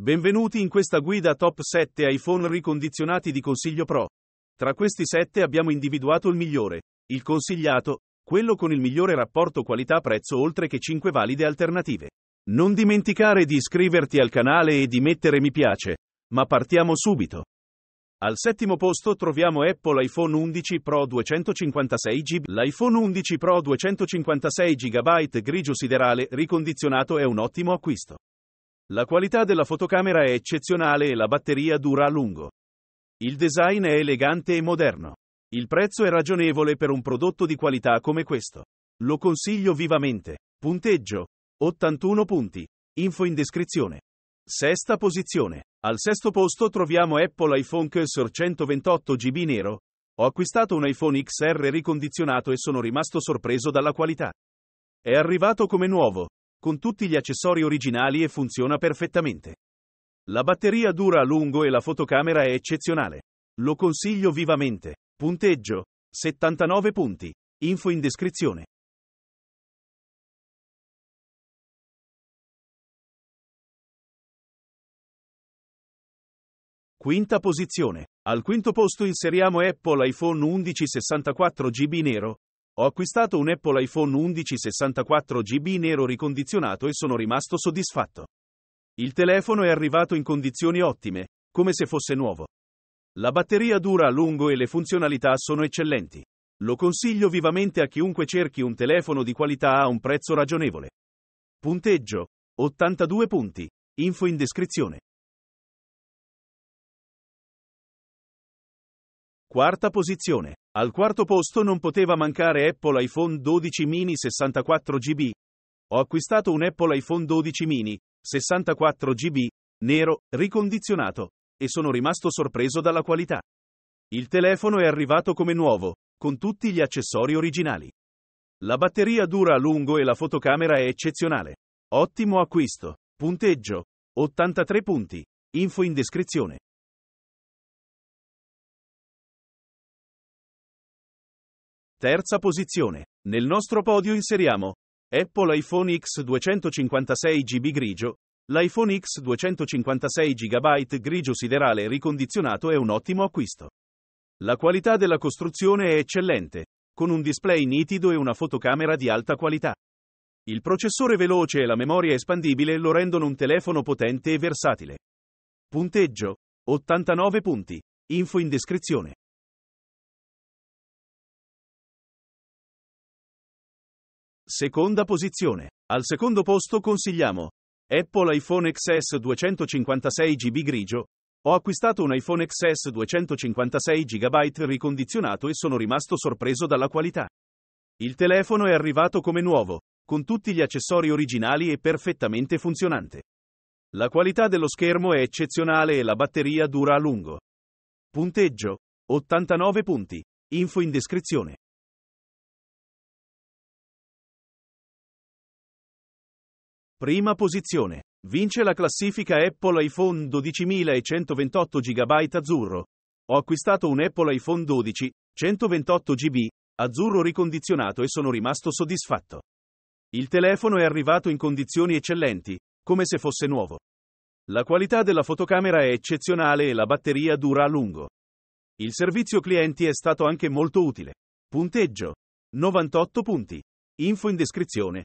Benvenuti in questa guida top 7 iPhone ricondizionati di Consiglio Pro. Tra questi 7 abbiamo individuato il migliore, il consigliato, quello con il migliore rapporto qualità-prezzo oltre che 5 valide alternative. Non dimenticare di iscriverti al canale e di mettere mi piace, ma partiamo subito. Al settimo posto troviamo Apple iPhone 11 Pro 256 GB. L'iPhone 11 Pro 256 GB grigio siderale ricondizionato è un ottimo acquisto. La qualità della fotocamera è eccezionale e la batteria dura a lungo. Il design è elegante e moderno. Il prezzo è ragionevole per un prodotto di qualità come questo. Lo consiglio vivamente. Punteggio 81 punti. Info in descrizione. Sesta posizione. Al sesto posto troviamo Apple iPhone Cursor 128 GB nero. Ho acquistato un iPhone XR ricondizionato e sono rimasto sorpreso dalla qualità. È arrivato come nuovo, con tutti gli accessori originali e funziona perfettamente. La batteria dura a lungo e la fotocamera è eccezionale. Lo consiglio vivamente. Punteggio 79 punti. Info in descrizione. Quinta posizione. Al quinto posto inseriamo Apple iPhone 11 64 GB nero, ho acquistato un Apple iPhone 11 64 GB nero ricondizionato e sono rimasto soddisfatto. Il telefono è arrivato in condizioni ottime, come se fosse nuovo. La batteria dura a lungo e le funzionalità sono eccellenti. Lo consiglio vivamente a chiunque cerchi un telefono di qualità a un prezzo ragionevole. Punteggio 82 punti. Info in descrizione. Quarta posizione. Al quarto posto non poteva mancare Apple iPhone 12 mini 64 GB. Ho acquistato un Apple iPhone 12 mini 64 GB, nero, ricondizionato, e sono rimasto sorpreso dalla qualità. Il telefono è arrivato come nuovo, con tutti gli accessori originali. La batteria dura a lungo e la fotocamera è eccezionale. Ottimo acquisto. Punteggio. 83 punti. Info in descrizione. Terza posizione. Nel nostro podio inseriamo Apple iPhone X 256 GB grigio. L'iPhone X 256 GB grigio siderale ricondizionato è un ottimo acquisto. La qualità della costruzione è eccellente, con un display nitido e una fotocamera di alta qualità. Il processore veloce e la memoria espandibile lo rendono un telefono potente e versatile. Punteggio 89 punti. Info in descrizione. Seconda posizione. Al secondo posto consigliamo Apple iPhone XS 256 GB grigio. Ho acquistato un iPhone XS 256 GB ricondizionato e sono rimasto sorpreso dalla qualità. Il telefono è arrivato come nuovo, con tutti gli accessori originali e perfettamente funzionante. La qualità dello schermo è eccezionale e la batteria dura a lungo. Punteggio 89 punti. Info in descrizione. Prima posizione. Vince la classifica Apple iPhone 12128 GB azzurro. Ho acquistato un Apple iPhone 12, 128 GB, azzurro ricondizionato e sono rimasto soddisfatto. Il telefono è arrivato in condizioni eccellenti, come se fosse nuovo. La qualità della fotocamera è eccezionale e la batteria dura a lungo. Il servizio clienti è stato anche molto utile. Punteggio 98 punti. Info in descrizione.